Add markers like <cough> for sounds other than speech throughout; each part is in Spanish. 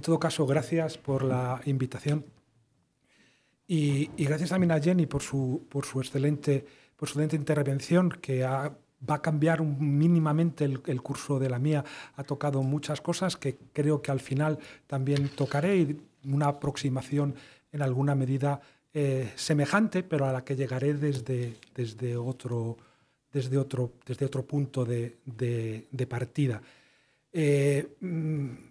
en todo caso, gracias por la invitación. Y, gracias también a Jenny por su, por su, excelente, por su intervención, que va a cambiar mínimamente el, curso de la mía. Ha tocado muchas cosas que creo que al final también tocaré y una aproximación en alguna medida eh, semejante, pero a la que llegaré desde, desde, otro, desde, otro, desde otro punto de, partida. Eh, mm,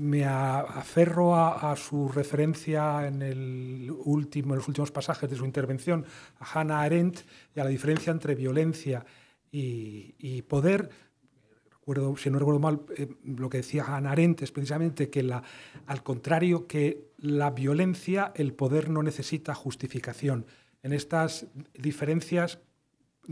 me aferro a, su referencia en, el último, en los últimos pasajes de su intervención a Hannah Arendt y a la diferencia entre violencia y, poder. Recuerdo, si no recuerdo mal, eh, lo que decía Hannah Arendt es precisamente que, la, al contrario que la violencia, el poder no necesita justificación. En estas diferencias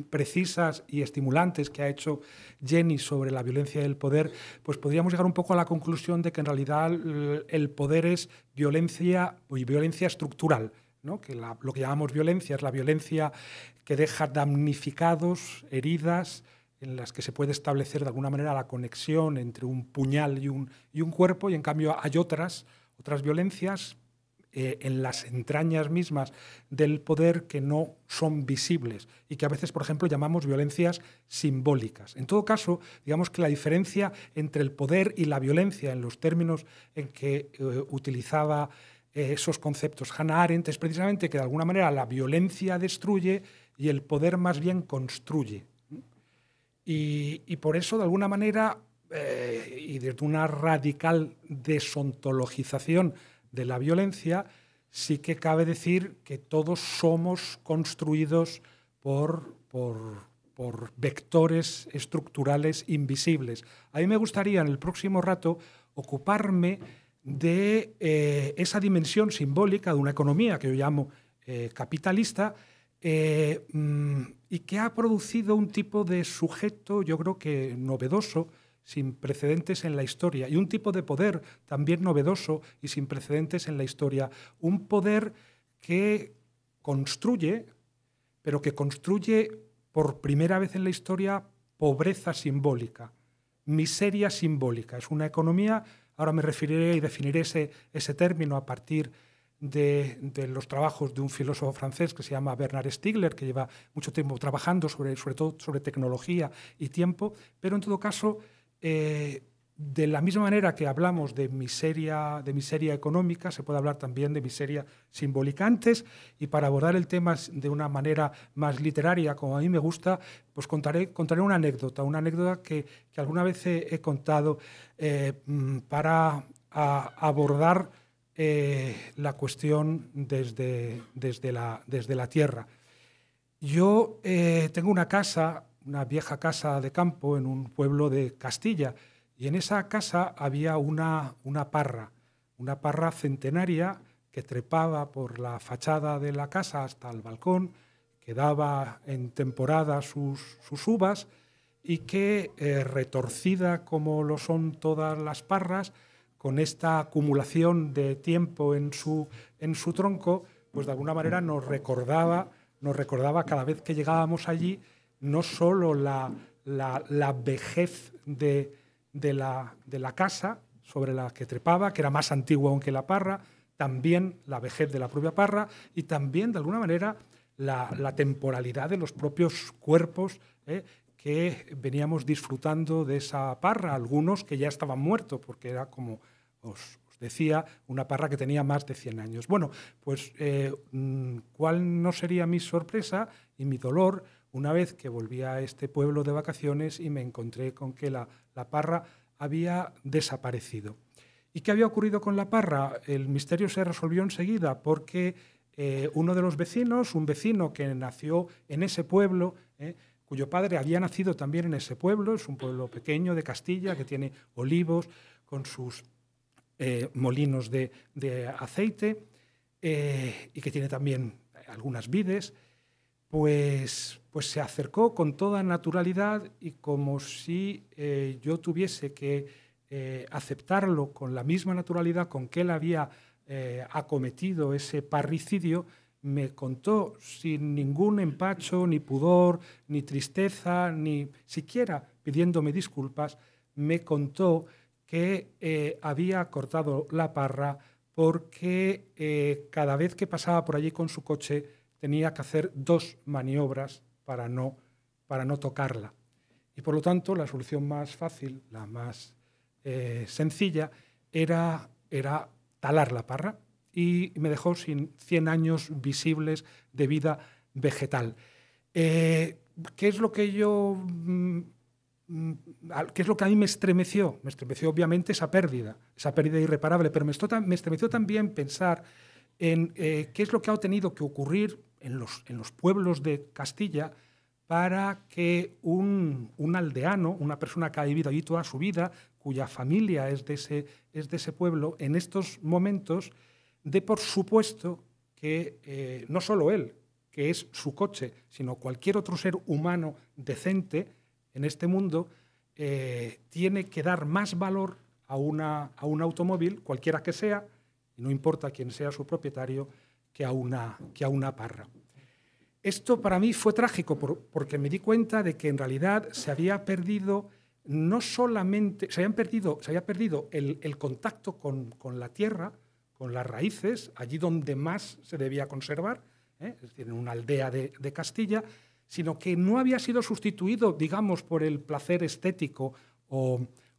precisas y estimulantes que ha hecho Jenny sobre la violencia del poder, pues podríamos llegar un poco a la conclusión de que en realidad eh, el poder es violencia y violencia estructural. ¿no? que lo que llamamos violencia es la violencia que deja damnificados, heridas, en las que se puede establecer de alguna manera la conexión entre un puñal y un, y un cuerpo, y en cambio hay otras, otras violencias eh, en las entrañas mismas del poder que no son visibles y que a veces, por ejemplo, llamamos violencias simbólicas. En todo caso, digamos que la diferencia entre el poder y la violencia en los términos en que eh, utilizaba eh, esos conceptos Hannah Arendt es precisamente que de alguna manera la violencia destruye y el poder más bien construye. Y, por eso, de alguna manera, y desde una radical desontologización de la violencia, sí que cabe decir que todos somos construidos por, vectores estructurales invisibles. A mí me gustaría en el próximo rato ocuparme de eh, esa dimensión simbólica de una economía que yo llamo eh, capitalista eh, mm, y que ha producido un tipo de sujeto, yo creo que novedoso, sin precedentes en la historia y un tipo de poder también novedoso y sin precedentes en la historia. Un poder que construye, pero que construye por primera vez en la historia pobreza simbólica, miseria simbólica. Es una economía, ahora me referiré y definiré ese, ese término a partir de, de, los trabajos de un filósofo francés que se llama Bernard Stigler que lleva mucho tiempo trabajando sobre, sobre todo sobre tecnología y tiempo, pero en todo caso eh, de la misma manera que hablamos de miseria, de miseria económica, se puede hablar también de miseria simbólica antes. Y para abordar el tema de una manera más literaria, como a mí me gusta, pues contaré, contaré una anécdota, una anécdota que, alguna vez he, contado eh, mm, para abordar eh, la cuestión desde, desde, la, desde la tierra. Yo tengo una casa una vieja casa de campo en un pueblo de Castilla. Y en esa casa había una, una parra, una parra centenaria que trepaba por la fachada de la casa hasta el balcón, que daba en temporada sus, uvas y que, eh, retorcida como lo son todas las parras, con esta acumulación de tiempo en su, en su tronco, pues de alguna manera nos recordaba, nos recordaba cada vez que llegábamos allí no solo la, vejez de, la, casa sobre la que trepaba, que era más antigua aunque la parra, también la vejez de la propia parra y también, de alguna manera, la, temporalidad de los propios cuerpos eh, que veníamos disfrutando de esa parra, algunos que ya estaban muertos, porque era, como os, decía, una parra que tenía más de 100 años. Bueno, pues, eh, mm, ¿cuál no sería mi sorpresa y mi dolor? Una vez que volví a este pueblo de vacaciones y me encontré con que la, parra había desaparecido. ¿Y qué había ocurrido con la parra? El misterio se resolvió enseguida porque eh, uno de los vecinos, un vecino que nació en ese pueblo, eh, cuyo padre había nacido también en ese pueblo, es un pueblo pequeño de Castilla que tiene olivos con sus eh, molinos de aceite y que tiene también algunas vides, pues, pues se acercó con toda naturalidad y como si eh, yo tuviese que eh, aceptarlo con la misma naturalidad con que él había eh, acometido ese parricidio, me contó sin ningún empacho, ni pudor, ni tristeza, ni siquiera pidiéndome disculpas, me contó que había cortado la parra porque cada vez que pasaba por allí con su coche tenía que hacer dos maniobras para no, para no tocarla. Y por lo tanto, la solución más fácil, la más eh, sencilla, era, era talar la parra y me dejó sin 100 años visibles de vida vegetal. Eh, ¿Qué es lo que yo... Mm, ¿Qué es lo que a mí me estremeció? Me estremeció obviamente esa pérdida, esa pérdida irreparable, pero me, estremeció también pensar en eh, qué es lo que ha tenido que ocurrir en los, pueblos de Castilla para que un, aldeano, una persona que ha vivido allí toda su vida, cuya familia es de ese, es de ese pueblo, en estos momentos dé por supuesto que eh, no solo él, que es su coche, sino cualquier otro ser humano decente en este mundo, eh, tiene que dar más valor a, a un automóvil, cualquiera que sea, y no importa quién sea su propietario, que a una, que a una parra. Esto para mí fue trágico porque me di cuenta de que en realidad se había perdido no solamente, se, perdido, se había perdido el, contacto con, la tierra, con las raíces, allí donde más se debía conservar, ¿eh? es decir, en una aldea de, de Castilla, sino que no había sido sustituido, digamos, por el placer estético o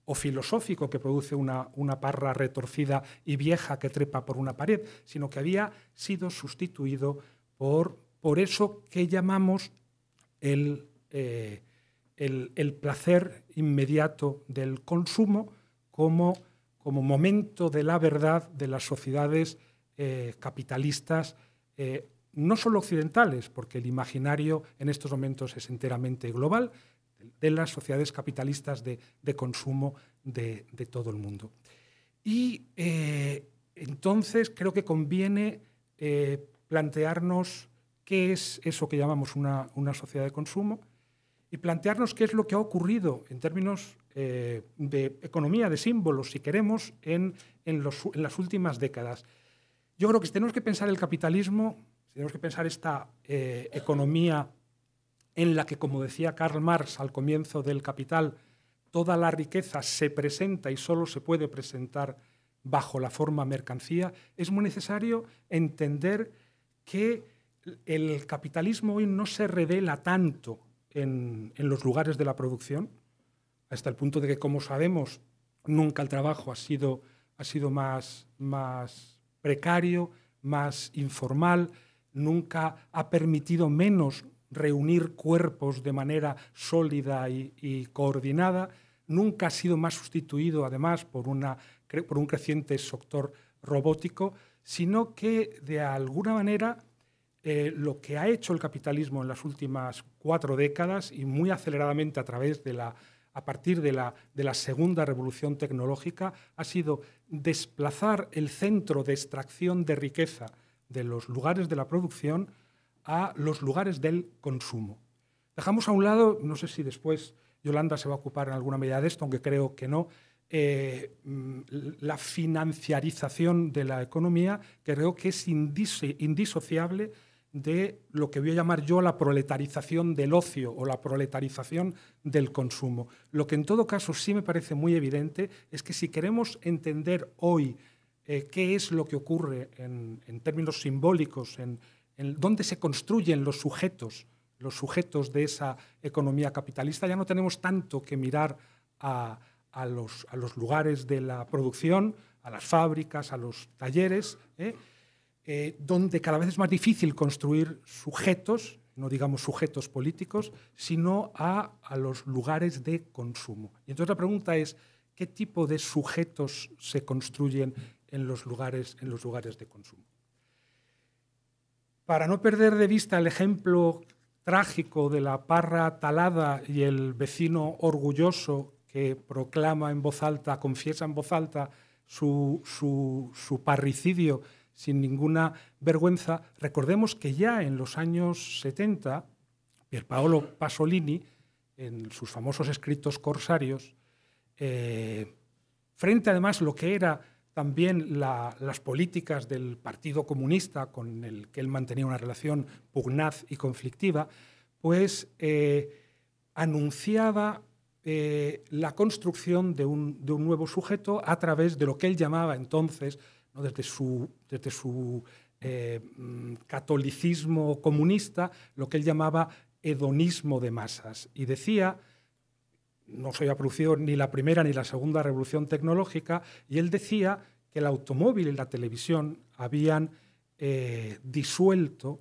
o filosófico que produce una, parra retorcida y vieja que trepa por una pared, sino que había sido sustituido por, por eso que llamamos el, eh, placer inmediato del consumo como, momento de la verdad de las sociedades eh, capitalistas. Eh, no solo occidentales, porque el imaginario en estos momentos es enteramente global, de las sociedades capitalistas de, consumo de, todo el mundo. Y eh, entonces creo que conviene eh, plantearnos qué es eso que llamamos una, sociedad de consumo y plantearnos qué es lo que ha ocurrido en términos eh, de economía de símbolos, si queremos, en, en las últimas décadas. Yo creo que si tenemos que pensar el capitalismo, si tenemos que pensar esta economía en la que, como decía Karl Marx al comienzo del Capital, toda la riqueza se presenta y solo se puede presentar bajo la forma mercancía, es muy necesario entender que el capitalismo hoy no se revela tanto en, los lugares de la producción, hasta el punto de que, como sabemos, nunca el trabajo ha sido, ha sido más, más precario, más informal, nunca ha permitido menos reunir cuerpos de manera sólida y, coordinada, nunca ha sido más sustituido además por, un creciente sector robótico, sino que de alguna manera eh, lo que ha hecho el capitalismo en las últimas cuatro décadas y muy aceleradamente a través a partir de la, de la segunda revolución tecnológica, ha sido desplazar el centro de extracción de riqueza de los lugares de la producción a los lugares del consumo. Dejamos a un lado, no sé si después Yolanda se va a ocupar en alguna medida de esto, aunque creo que no, eh, mm, la financiarización de la economía, que creo que es indisociable de lo que voy a llamar yo la proletarización del ocio o la proletarización del consumo. Lo que en todo caso sí me parece muy evidente es que si queremos entender hoy eh, qué es lo que ocurre en, en términos simbólicos en, en dónde se construyen los sujetos, los sujetos de esa economía capitalista. Ya no tenemos tanto que mirar a, a, los, lugares de la producción, a las fábricas, a los talleres, ¿eh? Eh, donde cada vez es más difícil construir sujetos, no digamos sujetos políticos, sino a, a los lugares de consumo. Y entonces la pregunta es, ¿qué tipo de sujetos se construyen en los lugares, en los lugares de consumo? para no perder de vista el ejemplo trágico de la parra talada y el vecino orgulloso que proclama en voz alta, confiesa en voz alta su, parricidio sin ninguna vergüenza, recordemos que ya en los años 70, Paolo Pasolini, en sus famosos escritos corsarios, eh, frente además lo que era también las políticas del Partido Comunista, con el que él mantenía una relación pugnaz y conflictiva, pues eh, anunciaba eh, la construcción de un, nuevo sujeto a través de lo que él llamaba entonces, desde su, desde su eh, catolicismo comunista, lo que él llamaba hedonismo de masas. Y decía no se había producido ni la primera ni la segunda revolución tecnológica, y él decía que el automóvil y la televisión habían eh, disuelto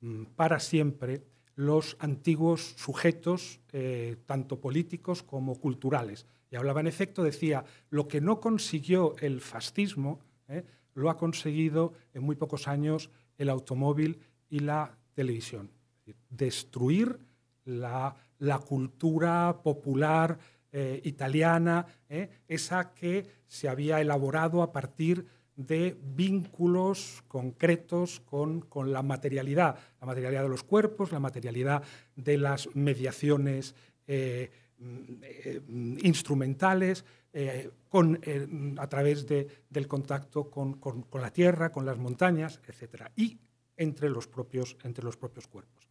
mm, para siempre los antiguos sujetos, eh, tanto políticos como culturales. Y hablaba en efecto, decía, lo que no consiguió el fascismo, eh, lo ha conseguido en muy pocos años el automóvil y la televisión. Destruir la la cultura popular eh, italiana, eh, esa que se había elaborado a partir de vínculos concretos con, la materialidad, la materialidad de los cuerpos, la materialidad de las mediaciones eh, mm, instrumentales, con, a través del contacto con, la tierra, con las montañas, etc. Y entre los propios, entre los propios cuerpos.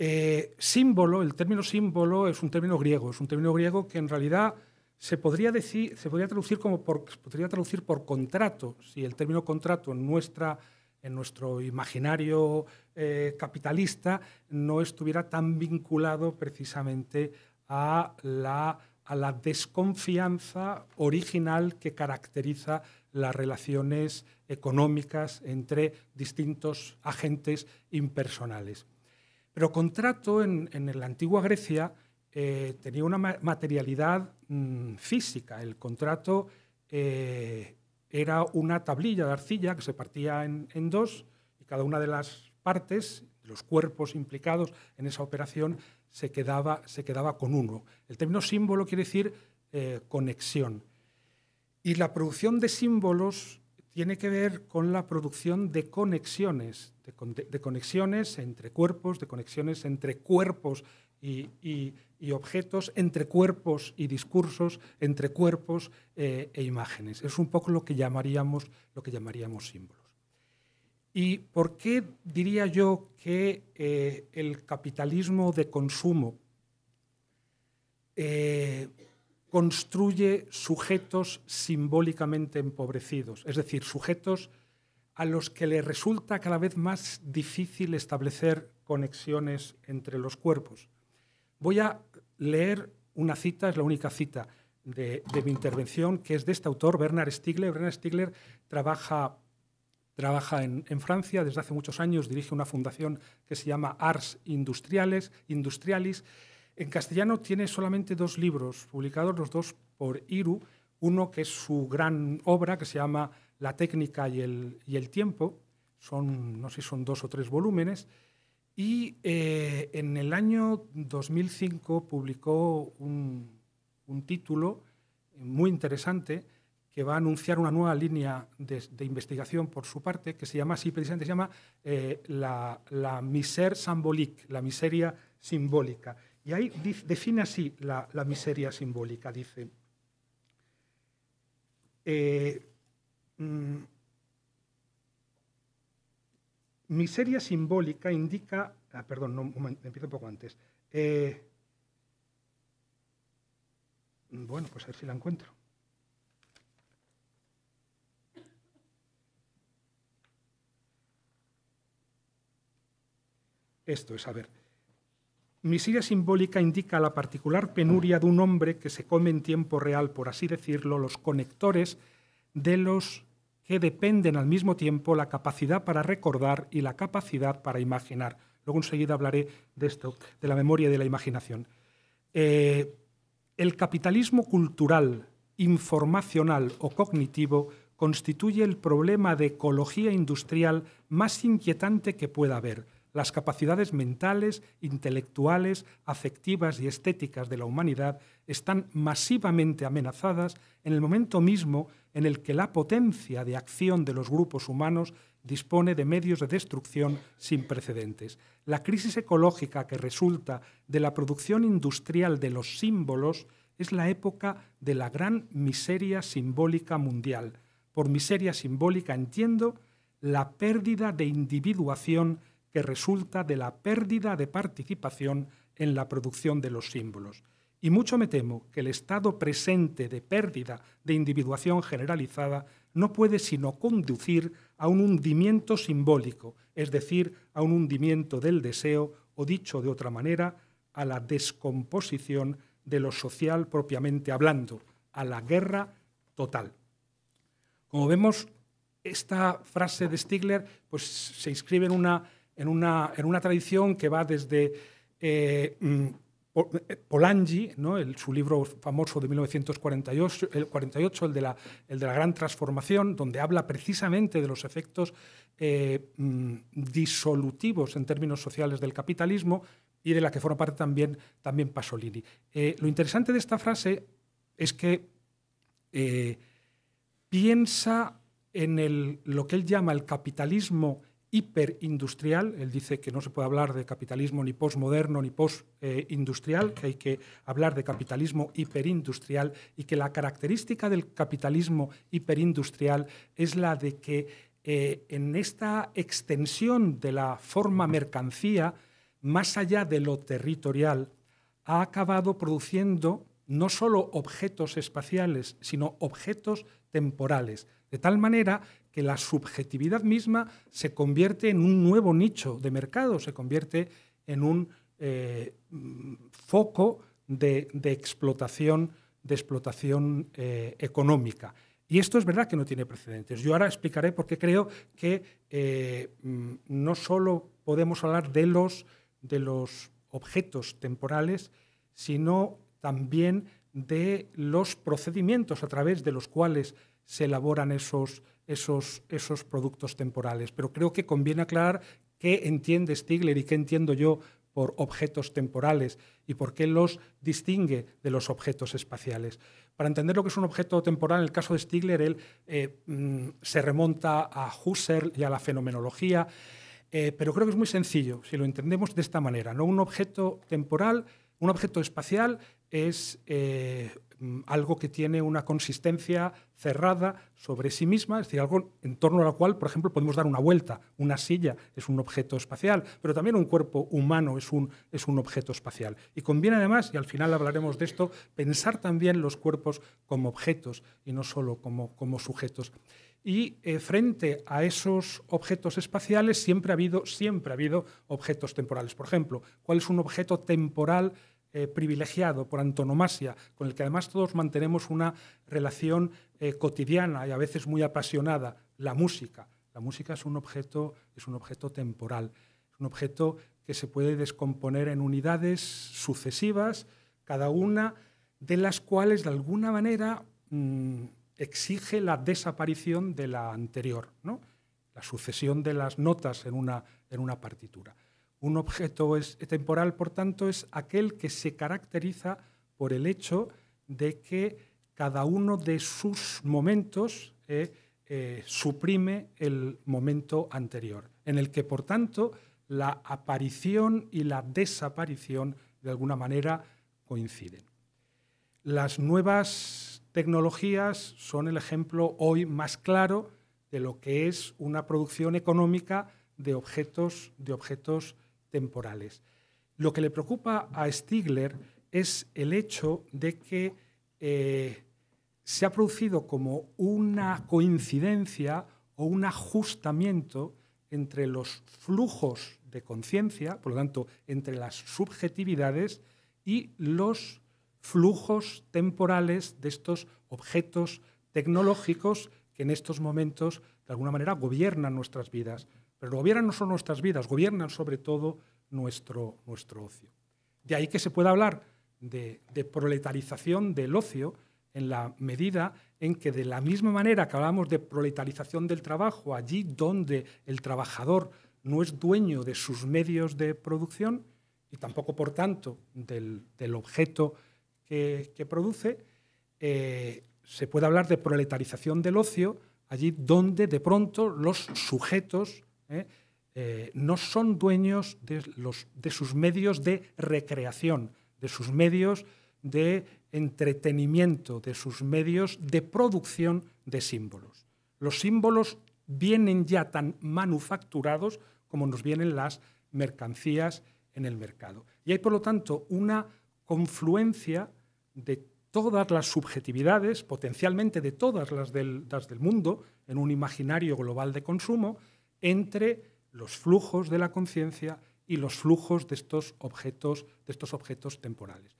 Eh, símbolo, el término símbolo es un término griego, es un término griego que en realidad se podría, decir, se podría traducir como por, podría traducir por contrato, si el término contrato en, nuestra, en nuestro imaginario eh, capitalista no estuviera tan vinculado precisamente a la desconfianza original que caracteriza las relaciones económicas entre distintos agentes impersonales. Pero Contrato en, la antigua Grecia eh, tenía una materialidad mm, física. El contrato eh, era una tablilla de arcilla que se partía en, dos y cada una de las partes, los cuerpos implicados en esa operación, se quedaba, con uno. El término símbolo quiere decir eh, conexión. Y la producción de símbolos tiene que ver con la producción de conexiones, de, conexiones entre cuerpos, de conexiones entre cuerpos y, objetos, entre cuerpos y discursos, entre cuerpos eh, e imágenes. Es un poco lo que llamaríamos, lo que llamaríamos símbolos. ¿Y por qué diría yo que eh, el capitalismo de consumo eh, construye sujetos simbólicamente empobrecidos, es decir, sujetos a los que le resulta cada vez más difícil establecer conexiones entre los cuerpos. Voy a leer una cita, es la única cita de, mi intervención, que es de este autor, Bernard Stigler. Bernard Stigler trabaja, trabaja en, Francia desde hace muchos años, dirige una fundación que se llama Ars Industriales, Industrialis en castellano tiene solamente dos libros, publicados los dos por Iru, uno que es su gran obra, que se llama La técnica y el, tiempo, son, no sé son dos o tres volúmenes, y eh, en el año 2005 publicó un, título muy interesante que va a anunciar una nueva línea de, investigación por su parte, que se llama sí se llama eh, la, la misère symbolique, la miseria simbólica. Y ahí define así la, miseria simbólica. Dice, eh, mm, miseria simbólica indica, ah, perdón, no, me empiezo un poco antes. Eh, bueno, pues a ver si la encuentro. Esto es, a ver, serie simbólica indica la particular penuria de un hombre que se come en tiempo real, por así decirlo, los conectores de los que dependen al mismo tiempo la capacidad para recordar y la capacidad para imaginar. Luego enseguida hablaré de esto, de la memoria y de la imaginación. Eh, el capitalismo cultural, informacional o cognitivo constituye el problema de ecología industrial más inquietante que pueda haber las capacidades mentales, intelectuales, afectivas y estéticas de la humanidad están masivamente amenazadas en el momento mismo en el que la potencia de acción de los grupos humanos dispone de medios de destrucción sin precedentes. La crisis ecológica que resulta de la producción industrial de los símbolos es la época de la gran miseria simbólica mundial. Por miseria simbólica entiendo la pérdida de individuación que resulta de la pérdida de participación en la producción de los símbolos. Y mucho me temo que el estado presente de pérdida de individuación generalizada no puede sino conducir a un hundimiento simbólico, es decir, a un hundimiento del deseo o, dicho de otra manera, a la descomposición de lo social propiamente hablando, a la guerra total. Como vemos, esta frase de Stigler pues, se inscribe en una en una, tradición que va desde eh, mm, eh Polanyi, su libro famoso de 1948, el, 48, el, de la, el de la gran transformación, donde habla precisamente de los efectos eh, mm, disolutivos en términos sociales del capitalismo y de la que forma parte también, también Pasolini. Eh, lo interesante de esta frase es que piensa en lo que él llama el capitalismo hiperindustrial. Él dice que no se puede hablar de capitalismo ni posmoderno ni postindustrial, que hay que hablar de capitalismo hiperindustrial y que la característica del capitalismo hiperindustrial es la de que eh, en esta extensión de la forma mercancía, más allá de lo territorial, ha acabado produciendo no solo objetos espaciales, sino objetos temporales, de tal manera que la subjetividad misma se convierte en un nuevo nicho de mercado, se convierte en un eh, foco de, explotación, de explotación eh, económica. Y esto es verdad que no tiene precedentes. Yo ahora explicaré por qué creo que eh, mm, no solo podemos hablar de los, de los objetos temporales, sino también de los procedimientos a través de los cuales se elaboran esos, esos, esos productos temporales. Pero creo que conviene aclarar qué entiende Stigler y qué entiendo yo por objetos temporales y por qué los distingue de los objetos espaciales. Para entender lo que es un objeto temporal, en el caso de Stigler, él eh, mm, se remonta a Husserl y a la fenomenología, eh, pero creo que es muy sencillo si lo entendemos de esta manera. ¿no? Un objeto temporal, un objeto espacial es eh, Mm, algo que tiene una consistencia cerrada sobre sí misma, es decir, algo en torno a lo cual, por ejemplo, podemos dar una vuelta. Una silla es un objeto espacial, pero también un cuerpo humano es un, es un objeto espacial. Y conviene además, y al final hablaremos de esto, pensar también los cuerpos como objetos y no solo como, sujetos. Y eh, frente a esos objetos espaciales siempre ha, habido, siempre ha habido objetos temporales. Por ejemplo, ¿cuál es un objeto temporal eh, privilegiado por antonomasia, con el que además todos mantenemos una relación eh, cotidiana y a veces muy apasionada, la música. La música es un objeto, es un objeto temporal, es un objeto que se puede descomponer en unidades sucesivas, cada una de las cuales de alguna manera mm, exige la desaparición de la anterior, ¿no? la sucesión de las notas en una partitura. Un objeto temporal, por tanto, es aquel que se caracteriza por el hecho de que cada uno de sus momentos eh, eh, suprime el momento anterior, en el que, por tanto, la aparición y la desaparición de alguna manera coinciden. Las nuevas tecnologías son el ejemplo hoy más claro de lo que es una producción económica de objetos, de objetos temporales. Lo que le preocupa a Stigler es el hecho de que eh, se ha producido como una coincidencia o un ajustamiento entre los flujos de conciencia, por lo tanto, entre las subjetividades y los flujos temporales de estos objetos tecnológicos que en estos momentos, de alguna manera, gobiernan nuestras vidas. Pero gobiernan no solo nuestras vidas, gobiernan sobre todo nuestro, nuestro ocio. De ahí que se pueda hablar de, proletarización del ocio en la medida en que de la misma manera que hablamos de proletarización del trabajo, allí donde el trabajador no es dueño de sus medios de producción y tampoco, por tanto, del, objeto que, produce, eh, se puede hablar de proletarización del ocio allí donde de pronto los sujetos ¿eh? Eh, no son dueños de, sus medios de recreación, de sus medios de entretenimiento, de sus medios de producción de símbolos. Los símbolos vienen ya tan manufacturados como nos vienen las mercancías en el mercado. Y hay, por lo tanto, una confluencia de todas las subjetividades, potencialmente de todas las del mundo, en un imaginario global de consumo, entre los flujos de la conciencia y los flujos de estos objetos, de estos objetos temporales.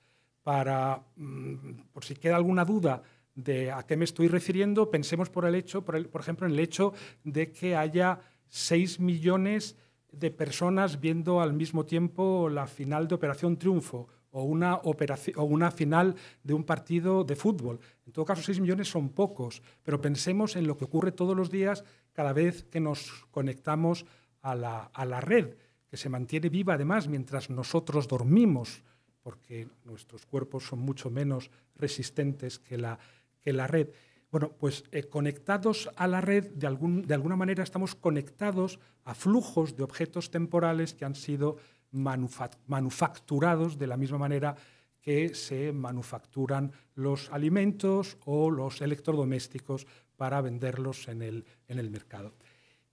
Para, mm, por si queda alguna duda de a qué me estoy refiriendo, pensemos por el hecho, por, ejemplo, en el hecho de que haya 6 millones de personas viendo al mismo tiempo la final de Operación Triunfo o una, o una final de un partido de fútbol. En todo caso, 6 millones son pocos, pero pensemos en lo que ocurre todos los días cada vez que nos conectamos a la, red, que se mantiene viva además mientras nosotros dormimos, porque nuestros cuerpos son mucho menos resistentes que la, que la red. Bueno, pues eh, conectados a la red, de, de alguna manera estamos conectados a flujos de objetos temporales que han sido manufacturados de la misma manera que se manufacturan los alimentos o los electrodomésticos para venderlos en el, en el mercado.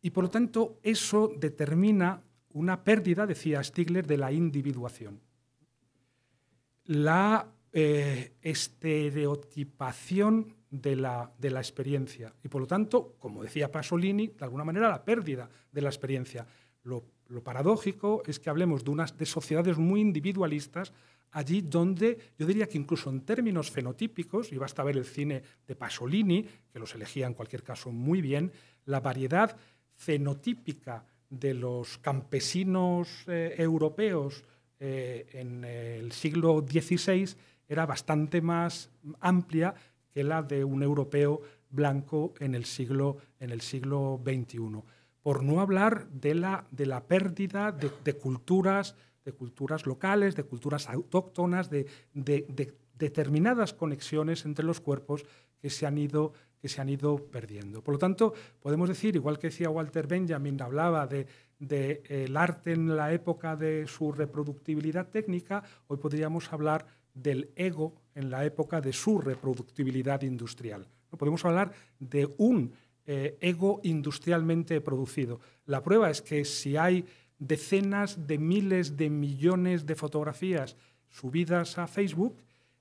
Y por lo tanto, eso determina una pérdida, decía Stigler, de la individuación. La eh, estereotipación de la, experiencia y por lo tanto, como decía Pasolini, de alguna manera la pérdida de la experiencia. Lo lo paradójico es que hablemos de, unas, sociedades muy individualistas allí donde yo diría que incluso en términos fenotípicos, y basta ver el cine de Pasolini, que los elegía en cualquier caso muy bien, la variedad fenotípica de los campesinos eh, europeos eh, en el siglo XVI era bastante más amplia que la de un europeo blanco en en el siglo XXI por no hablar de la, de la pérdida de, culturas, de culturas locales, de culturas autóctonas, de, determinadas conexiones entre los cuerpos que se han ido que se han ido perdiendo. Por lo tanto, podemos decir, igual que decía Walter Benjamin, hablaba de, eh, arte en la época de su reproductibilidad técnica, hoy podríamos hablar del ego en la época de su reproductibilidad industrial. ¿No? Podemos hablar de un eh, ego industrialmente producido. La prueba es que si hay decenas de miles de millones de fotografías subidas a Facebook,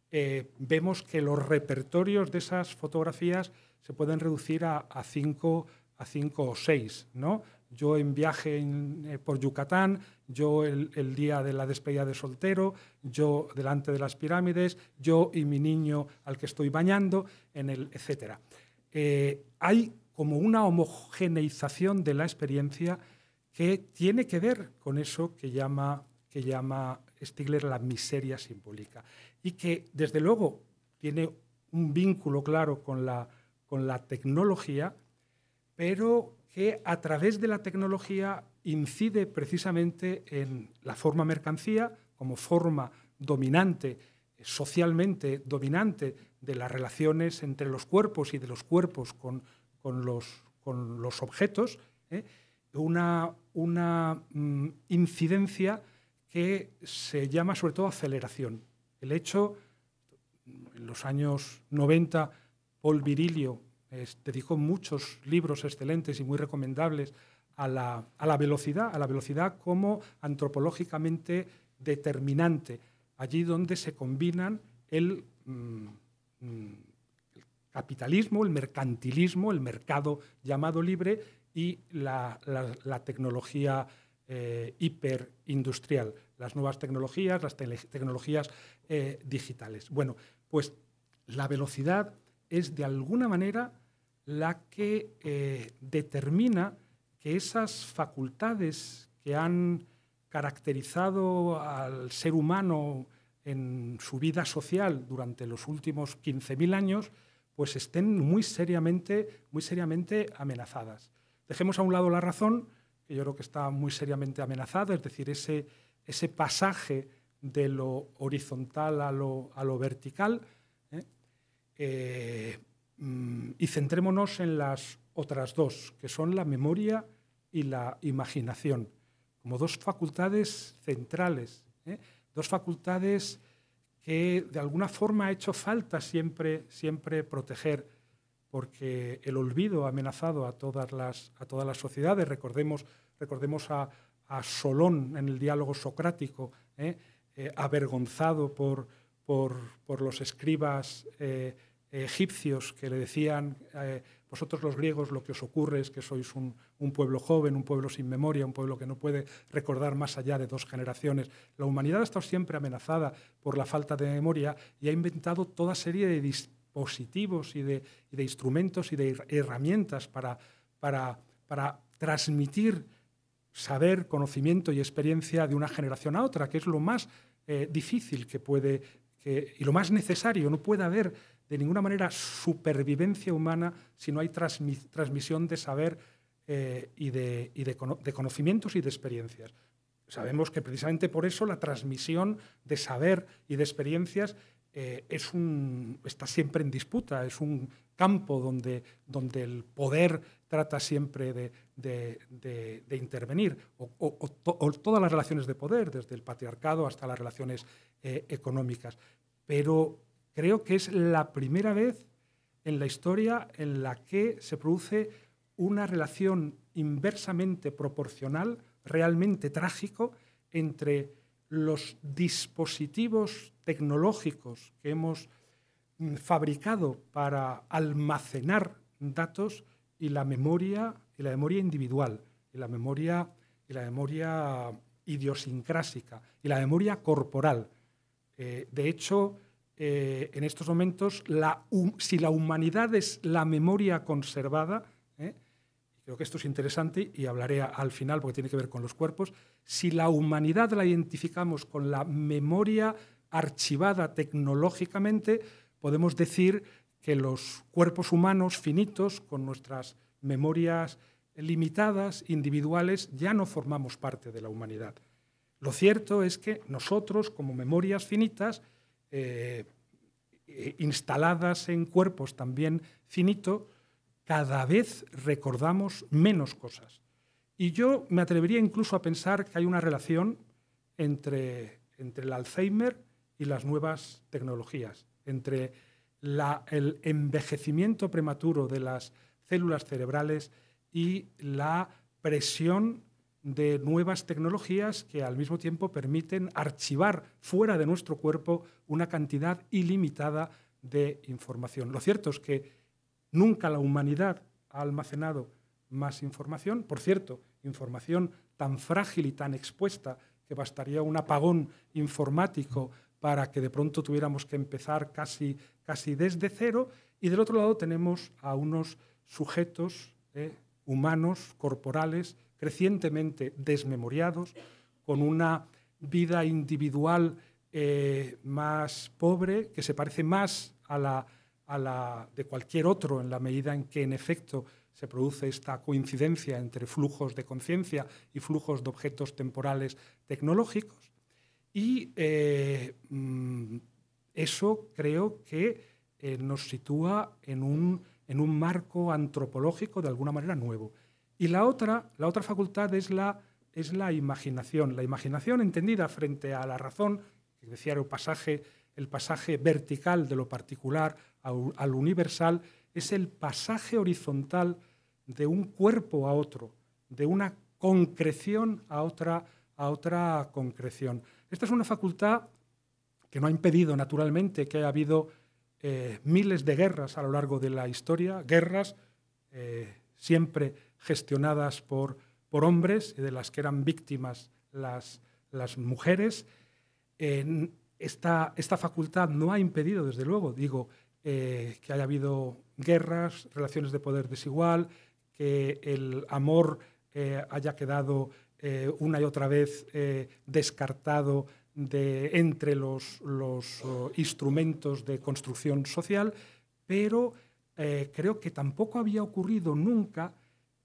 eh, vemos que los repertorios de esas fotografías se pueden reducir a, cinco, a cinco o seis. ¿no? Yo en viaje eh, por Yucatán, yo el, día de la despedida de soltero, yo delante de las pirámides, yo y mi niño al que estoy bañando, en el, etc. hay como una homogeneización de la experiencia que tiene que ver con eso que llama, que llama Stigler la miseria simbólica y que desde luego tiene un vínculo claro con la, con la tecnología, pero que a través de la tecnología incide precisamente en la forma mercancía como forma dominante, socialmente dominante de las relaciones entre los cuerpos y de los cuerpos con, con los, con los objetos, ¿eh? una, una mm, incidencia que se llama sobre todo aceleración. El hecho, en los años 90, Paul Virilio eh, dedicó muchos libros excelentes y muy recomendables a la, velocidad, a la velocidad como antropológicamente determinante, allí donde se combinan el... Mm, capitalismo, el mercantilismo, el mercado llamado libre y la, tecnología eh, hiperindustrial, las nuevas tecnologías, las tecnologías eh, digitales. Bueno, pues la velocidad es de alguna manera la que eh, determina que esas facultades que han caracterizado al ser humano en su vida social durante los últimos 15.000 años, pues estén muy seriamente, muy seriamente amenazadas. Dejemos a un lado la razón, que yo creo que está muy seriamente amenazada, es decir, ese, pasaje de lo horizontal a lo, vertical, ¿eh? Eh, mm, y centrémonos en las otras dos, que son la memoria y la imaginación, como dos facultades centrales, ¿eh? dos facultades que de alguna forma ha hecho falta siempre, siempre proteger, porque el olvido ha amenazado a todas las, a todas las sociedades. Recordemos, recordemos a, Solón en el diálogo socrático, ¿eh? Eh, avergonzado por, por, los escribas eh, egipcios que le decían vosotros los griegos lo que os ocurre es que sois un, pueblo joven, un pueblo sin memoria, un pueblo que no puede recordar más allá de dos generaciones. La humanidad ha estado siempre amenazada por la falta de memoria y ha inventado toda serie de dispositivos y de, instrumentos y de herramientas para, para, para transmitir saber, conocimiento y experiencia de una generación a otra, que es lo más eh, difícil que puede y lo más necesario. No puede haber de ninguna manera supervivencia humana si no hay transmisión de saber eh, y, de, conocimientos y de experiencias. Sabemos que precisamente por eso la transmisión de saber y de experiencias eh, es un, está siempre en disputa, es un campo donde, donde el poder trata siempre de, intervenir, o, todas las relaciones de poder, desde el patriarcado hasta las relaciones eh, económicas. Pero Creo que es la primera vez en la historia en la que se produce una relación inversamente proporcional, realmente trágico, entre los dispositivos tecnológicos que hemos mm, fabricado para almacenar datos y la memoria y la memoria individual y la memoria y la memoria idiosincrásica y la memoria corporal. Eh, de hecho, eh, en estos momentos, si la humanidad es la memoria conservada, ¿eh? creo que esto es interesante y hablaré al final porque tiene que ver con los cuerpos, si la humanidad la identificamos con la memoria archivada tecnológicamente, podemos decir que los cuerpos humanos finitos, con nuestras memorias limitadas, individuales, ya no formamos parte de la humanidad. Lo cierto es que nosotros, como memorias finitas, eh, eh, instaladas en cuerpos también finito, cada vez recordamos menos cosas. Y yo me atrevería incluso a pensar que hay una relación entre, el Alzheimer y las nuevas tecnologías, entre el envejecimiento prematuro de las células cerebrales y la presión de nuevas tecnologías que al mismo tiempo permiten archivar fuera de nuestro cuerpo una cantidad ilimitada de información. Lo cierto es que nunca la humanidad ha almacenado más información, por cierto, información tan frágil y tan expuesta que bastaría un apagón informático para que de pronto tuviéramos que empezar casi, desde cero. Y del otro lado tenemos a unos sujetos eh, humanos, corporales, crecientemente desmemoriados, con una vida individual eh, más pobre, que se parece más a la, de cualquier otro en la medida en que, en efecto, se produce esta coincidencia entre flujos de conciencia y flujos de objetos temporales tecnológicos. Y eh, mm, eso creo que eh, nos sitúa en un marco antropológico de alguna manera nuevo. Y la otra, facultad es la, imaginación. La imaginación entendida frente a la razón, que decía el pasaje, el pasaje vertical de lo particular al universal, es el pasaje horizontal de un cuerpo a otro, de una concreción a otra, a otra concreción. Esta es una facultad que no ha impedido, naturalmente, que haya habido eh, miles de guerras a lo largo de la historia, guerras eh, siempre gestionadas por, hombres y de las que eran víctimas las, mujeres. esta, facultad no ha impedido, desde luego, digo, eh, que haya habido guerras, relaciones de poder desigual, que el amor eh, haya quedado eh, una y otra vez descartado entre los, oh, instrumentos de construcción social, pero creo que tampoco había ocurrido nunca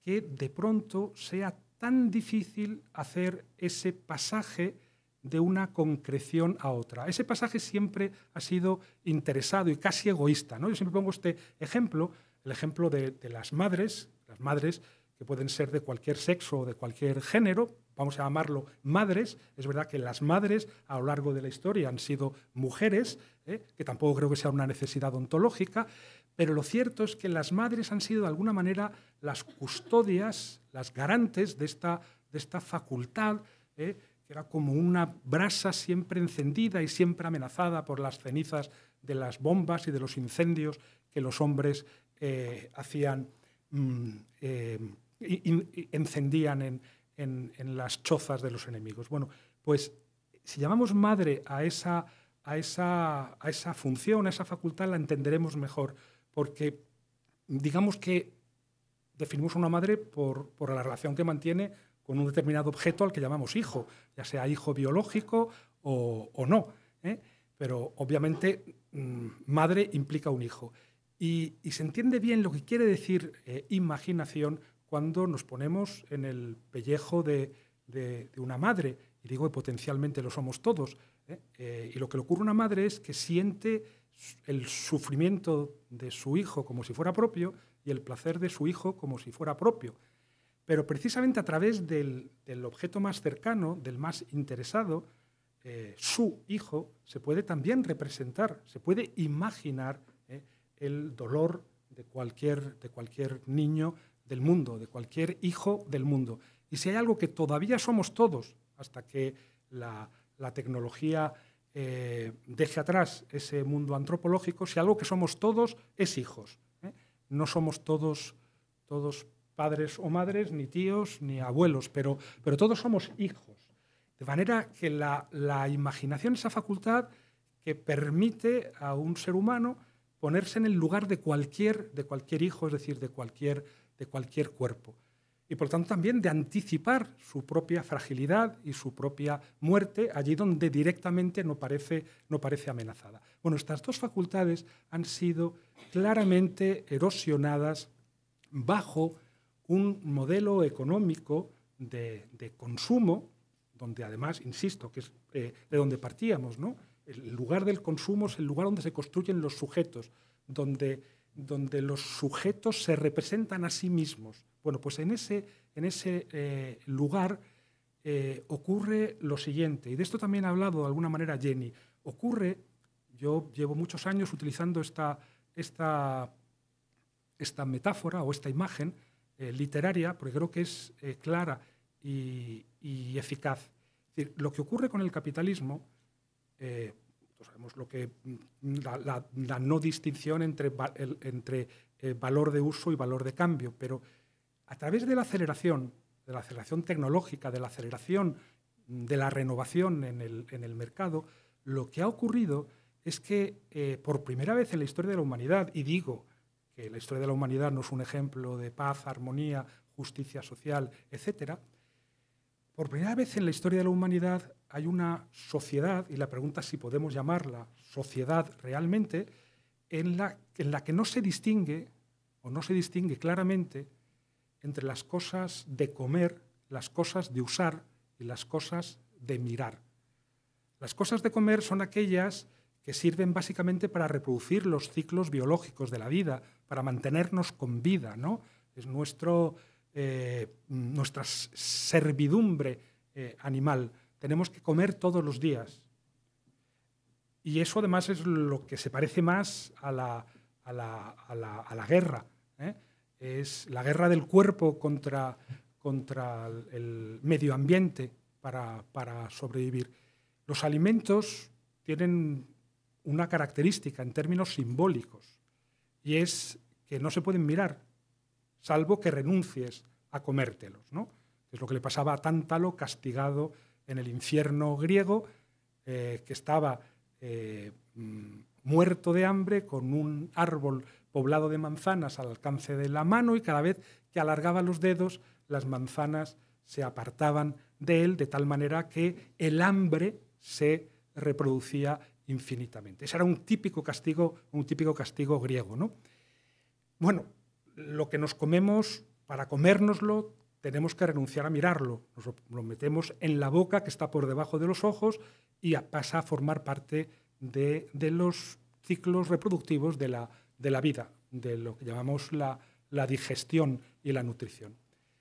que de pronto sea tan difícil hacer ese pasaje de una concreción a otra. Ese pasaje siempre ha sido interesado y casi egoísta. ¿no? Yo siempre pongo este ejemplo, el ejemplo de, las madres, las madres que pueden ser de cualquier sexo o de cualquier género, vamos a llamarlo madres. Es verdad que las madres a lo largo de la historia han sido mujeres, ¿eh? que tampoco creo que sea una necesidad ontológica. Pero lo cierto es que las madres han sido de alguna manera las custodias, las garantes de esta, facultad, ¿eh? que era como una brasa siempre encendida y siempre amenazada por las cenizas de las bombas y de los incendios que los hombres eh, hacían, mm, eh, encendían en, las chozas de los enemigos. Bueno, pues si llamamos madre a esa función, a esa facultad, la entenderemos mejor porque digamos que definimos a una madre por, la relación que mantiene con un determinado objeto al que llamamos hijo, ya sea hijo biológico o, no. ¿eh? Pero obviamente mm, madre implica un hijo. Y, se entiende bien lo que quiere decir eh, imaginación cuando nos ponemos en el pellejo de, una madre, y digo que potencialmente lo somos todos, ¿eh? y lo que le ocurre a una madre es que siente el sufrimiento de su hijo como si fuera propio y el placer de su hijo como si fuera propio. Pero precisamente a través del, objeto más cercano, del más interesado, eh, su hijo, se puede también representar, se puede imaginar eh, el dolor de cualquier, de cualquier niño del mundo, de cualquier hijo del mundo. Y si hay algo que todavía somos todos, hasta que la tecnología eh, deje atrás ese mundo antropológico, si algo que somos todos es hijos. ¿eh? No somos todos, todos padres o madres, ni tíos, ni abuelos, pero, todos somos hijos. De manera que la, la imaginación, esa facultad que permite a un ser humano ponerse en el lugar de cualquier, de cualquier hijo, es decir, de cualquier cuerpo y por tanto también de anticipar su propia fragilidad y su propia muerte allí donde directamente no parece, no parece amenazada. Bueno, estas dos facultades han sido claramente erosionadas bajo un modelo económico de, consumo, donde además, insisto, que es eh, de donde partíamos, ¿no? El lugar del consumo es el lugar donde se construyen los sujetos, donde los sujetos se representan a sí mismos bueno, pues en ese, en ese eh, lugar eh, ocurre lo siguiente, y de esto también ha hablado de alguna manera Jenny. Ocurre, yo llevo muchos años utilizando esta, esta, esta metáfora o esta imagen eh, literaria, porque creo que es clara y, eficaz. lo que ocurre con el capitalismo, sabemos lo que mm, la, no distinción entre, valor de uso y valor de cambio, pero a través de la aceleración, de la aceleración tecnológica, de la aceleración mm, de la renovación en el, mercado, lo que ha ocurrido es que eh, por primera vez en la historia de la humanidad, y digo que la historia de la humanidad no es un ejemplo de paz, armonía, justicia social, etc., por primera vez en la historia de la humanidad hay una sociedad, y la pregunta es si podemos llamarla sociedad realmente, en la, en la que no se distingue o no se distingue claramente entre las cosas de comer, las cosas de usar y las cosas de mirar. Las cosas de comer son aquellas que sirven básicamente para reproducir los ciclos biológicos de la vida, para mantenernos con vida, ¿no? Es nuestro, eh, nuestra servidumbre eh, animal. Tenemos que comer todos los días. Y eso además es lo que se parece más a la, a la guerra. ¿eh? es la guerra del cuerpo contra, el medio ambiente para, sobrevivir. Los alimentos tienen una característica en términos simbólicos y es que no se pueden mirar, salvo que renuncies a comértelos. ¿no? Es lo que le pasaba a Tántalo castigado en el infierno griego, eh, que estaba eh, mm, muerto de hambre con un árbol poblado de manzanas al alcance de la mano y cada vez que alargaba los dedos, las manzanas se apartaban de él de tal manera que el hambre se reproducía infinitamente. Ese era un típico castigo, un típico castigo griego, ¿no? Bueno, lo que nos comemos, para comérnoslo, tenemos que renunciar a mirarlo. Nos lo metemos en la boca, que está por debajo de los ojos, y pasa a formar parte de los ciclos reproductivos de la, de la vida, de lo que llamamos la, digestión y la nutrición.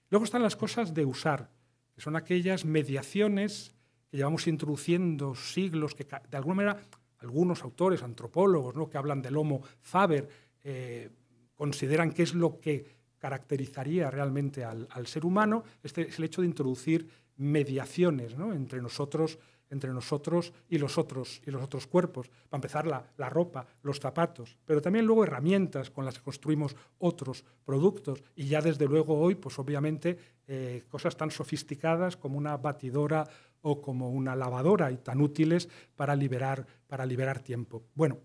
Luego están las cosas de usar, que son aquellas mediaciones que llevamos introduciendo siglos, que de alguna manera algunos autores, antropólogos, ¿no? que hablan del Homo Faber, eh, consideran que es lo que caracterizaría realmente al, ser humano, este es el hecho de introducir mediaciones entre nosotros entre nosotros y los otros, y los otros cuerpos. Para empezar, la, ropa, los zapatos, pero también luego herramientas con las que construimos otros productos. Y ya desde luego hoy, pues obviamente, eh, cosas tan sofisticadas como una batidora o como una lavadora y tan útiles para liberar, para liberar tiempo. Bueno,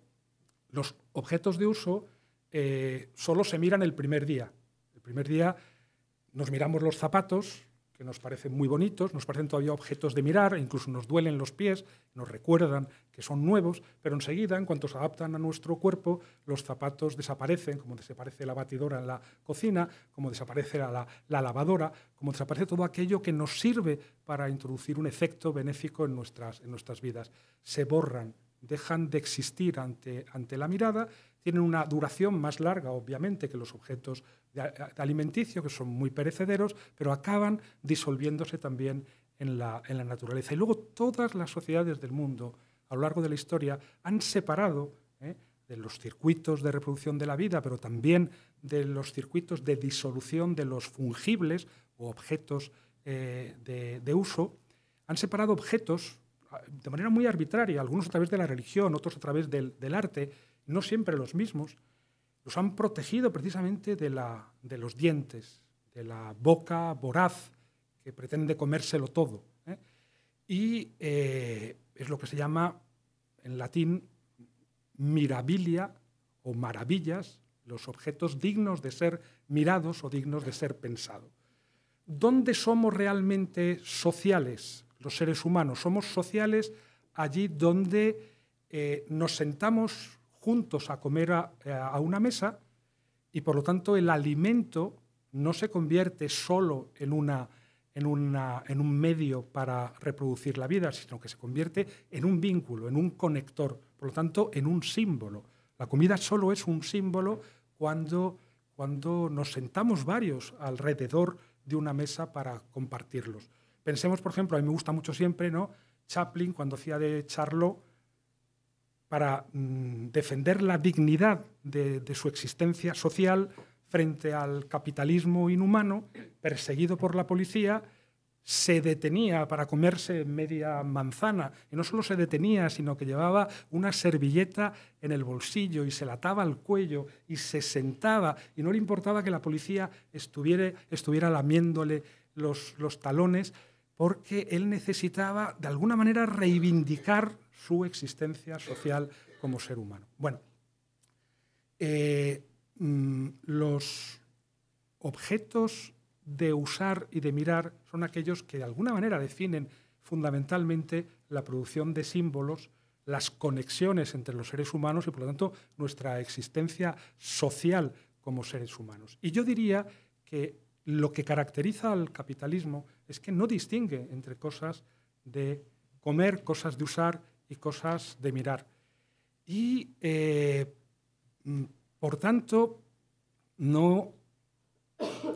los objetos de uso eh, solo se miran el primer día. El primer día nos miramos los zapatos, que nos parecen muy bonitos, nos parecen todavía objetos de mirar, incluso nos duelen los pies, nos recuerdan que son nuevos, pero enseguida, en cuanto se adaptan a nuestro cuerpo, los zapatos desaparecen, como desaparece la batidora en la cocina, como desaparece la, lavadora, como desaparece todo aquello que nos sirve para introducir un efecto benéfico en nuestras, en nuestras vidas. Se borran, dejan de existir ante, ante la mirada, tienen una duración más larga, obviamente, que los objetos alimenticio, que son muy perecederos, pero acaban disolviéndose también en la, naturaleza. Y luego todas las sociedades del mundo a lo largo de la historia han separado ¿eh? de los circuitos de reproducción de la vida, pero también de los circuitos de disolución de los fungibles o objetos eh, de, uso, han separado objetos ah, de manera muy arbitraria, algunos a través de la religión, otros a través del, arte, no siempre los mismos, los han protegido precisamente de, la, de los dientes, de la boca voraz que pretende comérselo todo. ¿eh? Y eh, es lo que se llama en latín mirabilia o maravillas, los objetos dignos de ser mirados o dignos de ser pensados. ¿Dónde somos realmente sociales los seres humanos? Somos sociales allí donde eh, nos sentamos juntos a comer eh, a, una mesa y por lo tanto el alimento no se convierte solo en, una, en, una, en un medio para reproducir la vida, sino que se convierte en un vínculo, en un conector, por lo tanto en un símbolo. La comida solo es un símbolo cuando, cuando nos sentamos varios alrededor de una mesa para compartirlos. Pensemos, por ejemplo, a mí me gusta mucho siempre, ¿no? Chaplin, cuando hacía de Charlot, para mm, defender la dignidad de, su existencia social frente al capitalismo inhumano, perseguido por la policía, se detenía para comerse media manzana. Y no solo se detenía, sino que llevaba una servilleta en el bolsillo y se la ataba al cuello y se sentaba. Y no le importaba que la policía estuviera, estuviera lamiéndole los, los talones, porque él necesitaba, de alguna manera, reivindicar su existencia social como ser humano. Bueno, eh, mm, los objetos de usar y de mirar son aquellos que de alguna manera definen fundamentalmente la producción de símbolos, las conexiones entre los seres humanos y por lo tanto nuestra existencia social como seres humanos. Y yo diría que lo que caracteriza al capitalismo es que no distingue entre cosas de comer, cosas de usar y cosas de mirar. Y, eh, mm, por tanto, no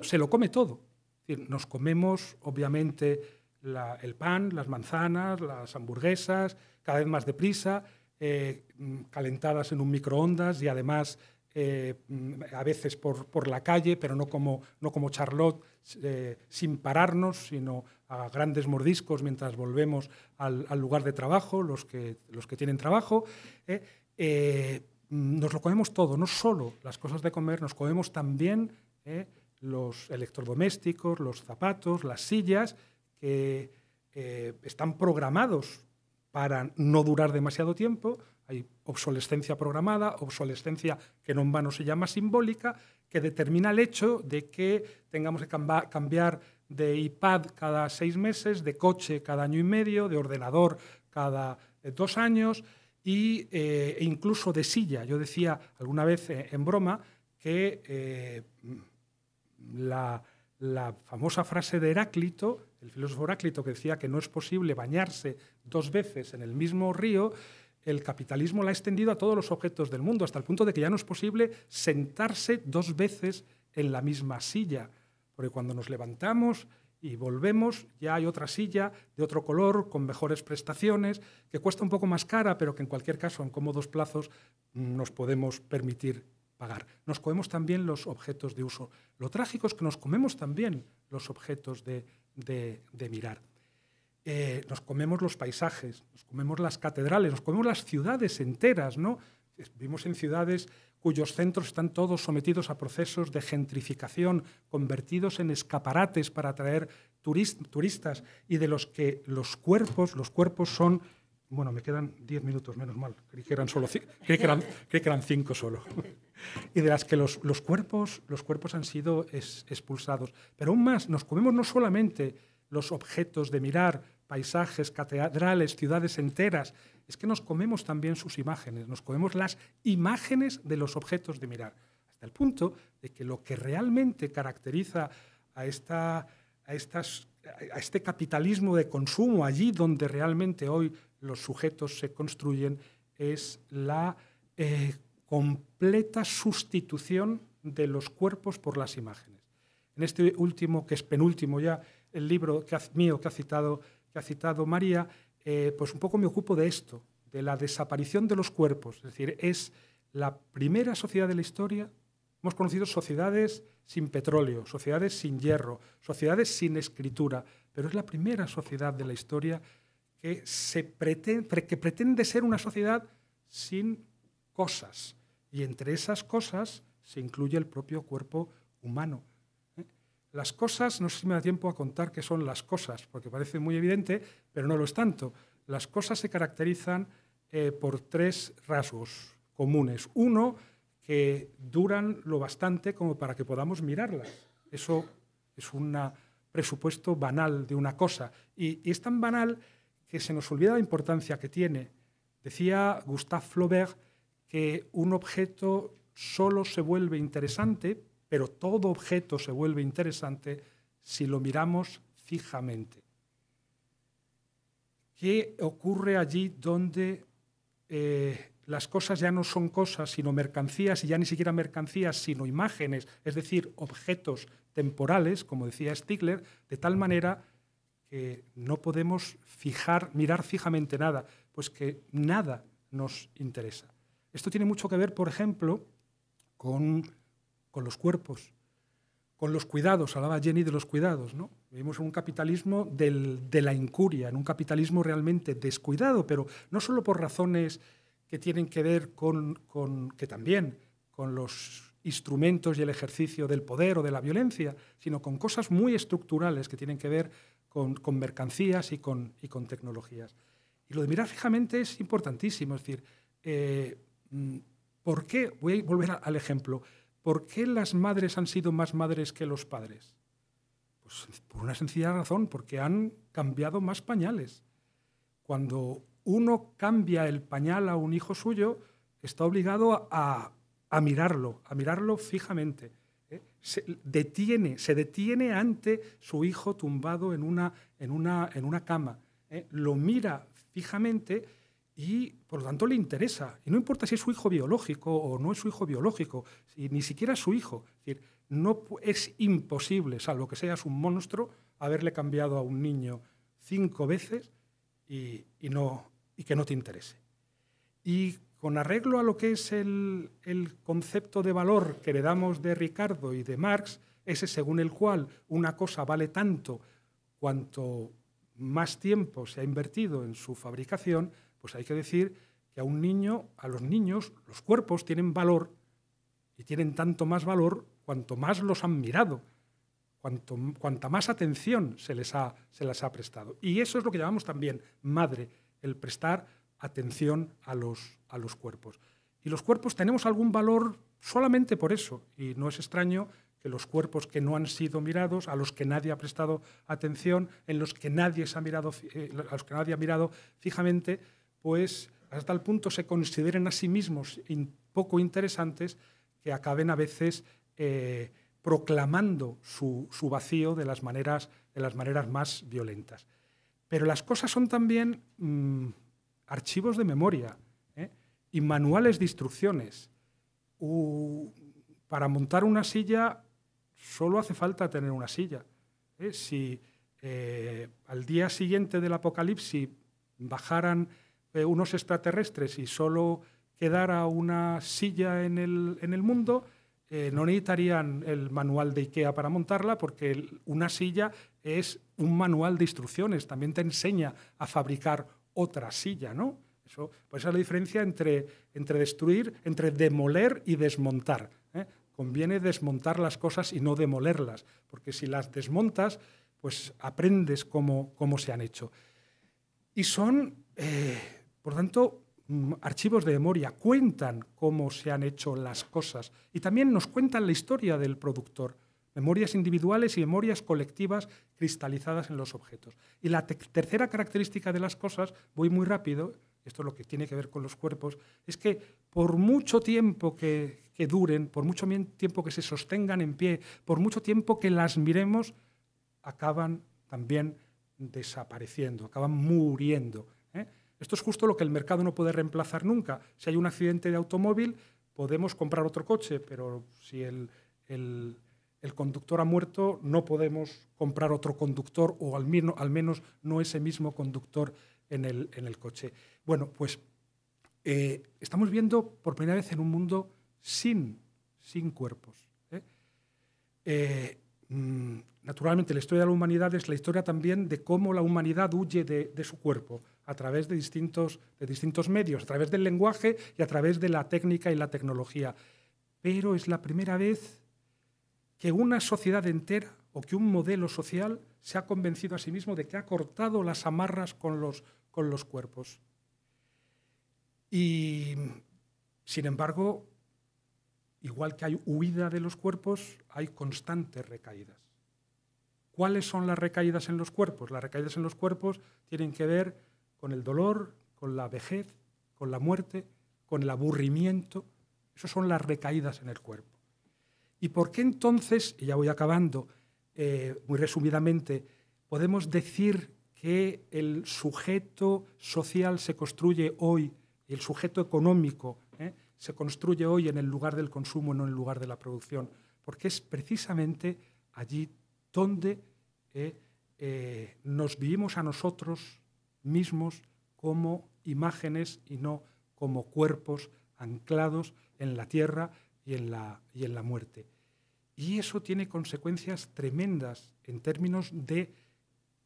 se lo come todo. Nos comemos, obviamente, el pan, las manzanas, las hamburguesas, cada vez más deprisa, eh, mm, calentadas en un microondas y además eh, mm, a veces por, la calle, pero no como Charlotte, eh, sin pararnos, sino a grandes mordiscos mientras volvemos al, lugar de trabajo, los que, los que tienen trabajo. Eh, eh, nos lo comemos todo, no solo las cosas de comer, nos comemos también los electrodomésticos, los zapatos, las sillas, que están programados para no durar demasiado tiempo. Hay obsolescencia programada, obsolescencia que no en vano se llama simbólica, que determina el hecho de que tengamos que cambiar de iPad cada seis meses, de coche cada año y medio, de ordenador cada eh, dos años y, eh, e incluso de silla. Yo decía alguna vez eh, en broma que la, la, famosa frase de Heráclito, el filósofo Heráclito, que decía que no es posible bañarse dos veces en el mismo río, el capitalismo la ha extendido a todos los objetos del mundo, hasta el punto de que ya no es posible sentarse dos veces en la misma silla, porque cuando nos levantamos y volvemos, ya hay otra silla de otro color, con mejores prestaciones, que cuesta un poco más cara, pero que en cualquier caso en cómodos plazos nos podemos permitir pagar. Nos comemos también los objetos de uso. Lo trágico es que nos comemos también los objetos de, mirar. Eh, nos comemos los paisajes, nos comemos las catedrales, nos comemos las ciudades enteras, ¿no? Vivimos en ciudades cuyos centros están todos sometidos a procesos de gentrificación, convertidos en escaparates para atraer turistas y de los que los cuerpos, los cuerpos son, bueno, me quedan 10 minutos, menos mal, creí que eran, solo, que <laughs> que eran cinco solo, <laughs> y de las que los, cuerpos, los cuerpos han sido expulsados. Pero aún más, nos comemos no solamente los objetos de mirar, paisajes, catedrales, ciudades enteras. Es que nos comemos también sus imágenes, nos comemos las imágenes de los objetos de mirar, hasta el punto de que lo que realmente caracteriza a, a, este capitalismo de consumo, allí donde realmente hoy los sujetos se construyen, es la eh, completa sustitución de los cuerpos por las imágenes. En este último, que es penúltimo ya, el libro que, mío que ha citado ha citado María, eh, pues un poco me ocupo de esto, de la desaparición de los cuerpos. Es decir, es la primera sociedad de la historia. Hemos conocido sociedades sin petróleo, sociedades sin hierro, sociedades sin escritura, pero es la primera sociedad de la historia que, que pretende ser una sociedad sin cosas. Y entre esas cosas se incluye el propio cuerpo humano. Las cosas, no sé si me da tiempo a contar qué son las cosas, porque parece muy evidente, pero no lo es tanto. Las cosas se caracterizan eh, por tres rasgos comunes. Uno, que duran lo bastante como para que podamos mirarlas. Eso es un presupuesto banal de una cosa. Y, y es tan banal que se nos olvida la importancia que tiene. Decía Gustave Flaubert que un objeto solo se vuelve interesante pero todo objeto se vuelve interesante si lo miramos fijamente. ¿Qué ocurre allí donde eh, las cosas ya no son cosas, sino mercancías, y ya ni siquiera mercancías, sino imágenes, es decir, objetos temporales, como decía Stigler, de tal manera que no podemos fijar, mirar fijamente nada, pues que nada nos interesa. Esto tiene mucho que ver, por ejemplo, con con los cuerpos, con los cuidados. Hablaba Jenny de los cuidados, ¿no? Vivimos en un capitalismo de la incuria, en un capitalismo realmente descuidado, pero no solo por razones que tienen que ver con, que también con los instrumentos y el ejercicio del poder o de la violencia, sino con cosas muy estructurales que tienen que ver con, mercancías y con, tecnologías. Y lo de mirar fijamente es importantísimo, es decir, eh, mm, ¿por qué? Voy a volver al ejemplo. ¿Por qué las madres han sido más madres que los padres? Pues por una sencilla razón, porque han cambiado más pañales. Cuando uno cambia el pañal a un hijo suyo, está obligado a, mirarlo, a mirarlo fijamente. ¿eh? Se detiene, se detiene ante su hijo tumbado en una, en una, cama. ¿eh? Lo mira fijamente y por lo tanto le interesa. Y no importa si es su hijo biológico o no es su hijo biológico, ni siquiera es su hijo. Es decir, no es imposible, salvo que seas un monstruo, haberle cambiado a un niño cinco veces y, que no te interese. Y con arreglo a lo que es el, concepto de valor que le damos de Ricardo y de Marx, ese según el cual una cosa vale tanto cuanto más tiempo se ha invertido en su fabricación, pues hay que decir que a un niño, a los niños, los cuerpos tienen valor y tienen tanto más valor cuanto más los han mirado, cuanto, cuanta más atención se les, ha, prestado. Y eso es lo que llamamos también madre, el prestar atención a los, cuerpos. Y los cuerpos tenemos algún valor solamente por eso, y no es extraño que los cuerpos que no han sido mirados, a los que nadie ha prestado atención, en los que nadie, eh, a los que nadie ha mirado fijamente, pues hasta el punto se consideren a sí mismos poco interesantes que acaben a veces eh, proclamando su, vacío de las, maneras, de las maneras más violentas. Pero las cosas son también mm, archivos de memoria ¿eh? y manuales de instrucciones. para montar una silla solo hace falta tener una silla. ¿eh? Si al día siguiente del apocalipsis bajaran eh, unos extraterrestres y solo quedara una silla en el, en el mundo, eh, no necesitarían el manual de IKEA para montarla porque una silla es un manual de instrucciones, también te enseña a fabricar otra silla, ¿no? Eso, pues esa es la diferencia entre, entre destruir, entre demoler y desmontar. ¿eh? Conviene desmontar las cosas y no demolerlas, porque si las desmontas, pues aprendes cómo, cómo se han hecho. Y son... Por tanto, mm, archivos de memoria cuentan cómo se han hecho las cosas y también nos cuentan la historia del productor, memorias individuales y memorias colectivas cristalizadas en los objetos. Y la tercera característica de las cosas, voy muy rápido, esto es lo que tiene que ver con los cuerpos, es que por mucho tiempo que duren, por mucho tiempo que se sostengan en pie, por mucho tiempo que las miremos, acaban también desapareciendo, acaban muriendo. Esto es justo lo que el mercado no puede reemplazar nunca. Si hay un accidente de automóvil, podemos comprar otro coche, pero si el, conductor ha muerto, no podemos comprar otro conductor o al, menos, no ese mismo conductor en el, coche. Bueno, pues eh, estamos viendo por primera vez en un mundo sin, cuerpos. ¿eh? Eh, mm, naturalmente, la historia de la humanidad es la historia también de cómo la humanidad huye de su cuerpo a través de distintos, de distintos medios, a través del lenguaje y a través de la técnica y la tecnología. Pero es la primera vez que una sociedad entera o que un modelo social se ha convencido a sí mismo de que ha cortado las amarras con los, con los cuerpos. Y, sin embargo, igual que hay huida de los cuerpos, hay constantes recaídas. ¿Cuáles son las recaídas en los cuerpos? Las recaídas en los cuerpos tienen que ver con el dolor, con la vejez, con la muerte, con el aburrimiento. Esas son las recaídas en el cuerpo. ¿Y por qué entonces, y ya voy acabando, eh, muy resumidamente, podemos decir que el sujeto social se construye hoy, el sujeto económico eh, se construye hoy en el lugar del consumo, no en el lugar de la producción? Porque es precisamente allí donde eh, nos vivimos a nosotros mismos como imágenes y no como cuerpos anclados en la tierra y en la, muerte. Y eso tiene consecuencias tremendas en términos de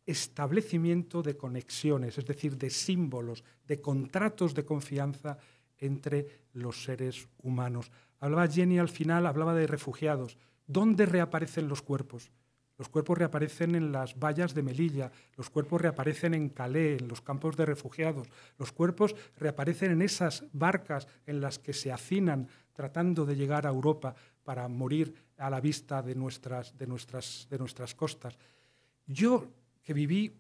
establecimiento de conexiones, es decir, de símbolos, de contratos de confianza entre los seres humanos. Hablaba Jenny al final, hablaba de refugiados. ¿Dónde reaparecen los cuerpos? Los cuerpos reaparecen en las vallas de Melilla, los cuerpos reaparecen en Calais, en los campos de refugiados, los cuerpos reaparecen en esas barcas en las que se hacinan tratando de llegar a Europa para morir a la vista de nuestras, costas. Yo, que viví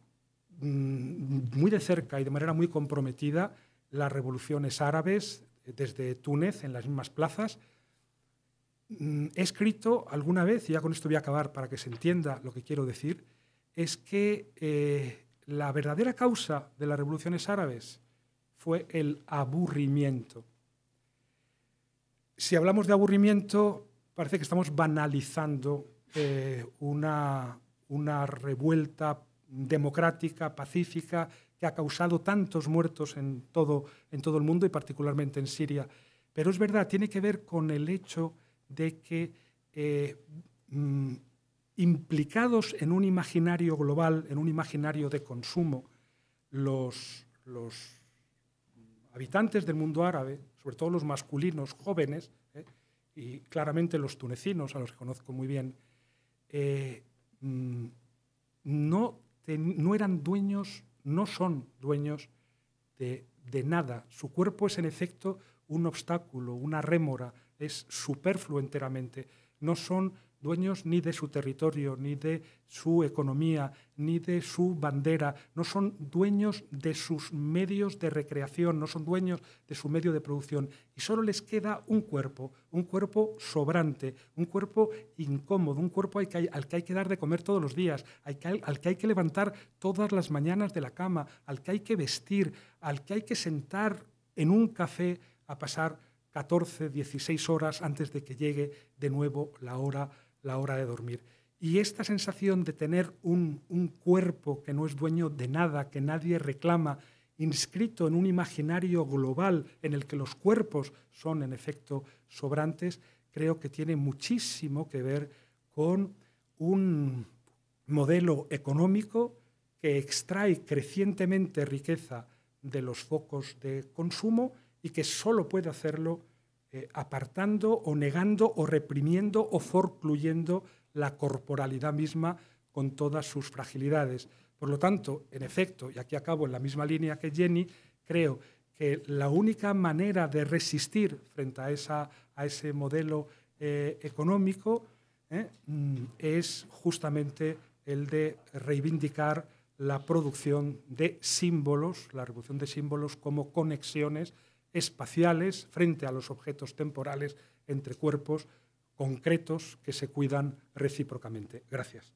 mm, muy de cerca y de manera muy comprometida las revoluciones árabes desde Túnez, en las mismas plazas, Mm, he escrito alguna vez, y ya con esto voy a acabar para que se entienda lo que quiero decir, es que eh, la verdadera causa de las revoluciones árabes fue el aburrimiento. Si hablamos de aburrimiento, parece que estamos banalizando eh, una, una revuelta democrática, pacífica, que ha causado tantos muertos en todo, en todo el mundo y particularmente en Siria. Pero es verdad, tiene que ver con el hecho de que eh, mm, implicados en un imaginario global, en un imaginario de consumo, los, habitantes del mundo árabe, sobre todo los masculinos jóvenes, eh, y claramente los tunecinos, a los que conozco muy bien, eh, mm, no, eran dueños, no son dueños de, de, nada. Su cuerpo es en efecto un obstáculo, una rémora, es superfluo enteramente. No son dueños ni de su territorio, ni de su economía, ni de su bandera, no son dueños de sus medios de recreación, no son dueños de su medio de producción. Y solo les queda un cuerpo, un cuerpo sobrante, un cuerpo incómodo, un cuerpo al que hay, que, dar de comer todos los días, al que, al que hay que levantar todas las mañanas de la cama, al que hay que vestir, al que hay que sentar en un café a pasar 14, 16 horas antes de que llegue de nuevo la hora, la hora de dormir. Y esta sensación de tener un, un cuerpo que no es dueño de nada, que nadie reclama, inscrito en un imaginario global en el que los cuerpos son en efecto sobrantes, creo que tiene muchísimo que ver con un modelo económico que extrae crecientemente riqueza de los focos de consumo y que solo puede hacerlo eh, apartando o negando o reprimiendo o forcluyendo la corporalidad misma con todas sus fragilidades. Por lo tanto, en efecto, y aquí acabo en la misma línea que Jenny, creo que la única manera de resistir frente a, ese modelo eh, económico eh, es justamente el de reivindicar la producción de símbolos, la revolución de símbolos como conexiones espaciales frente a los objetos temporales entre cuerpos concretos que se cuidan recíprocamente. Gracias.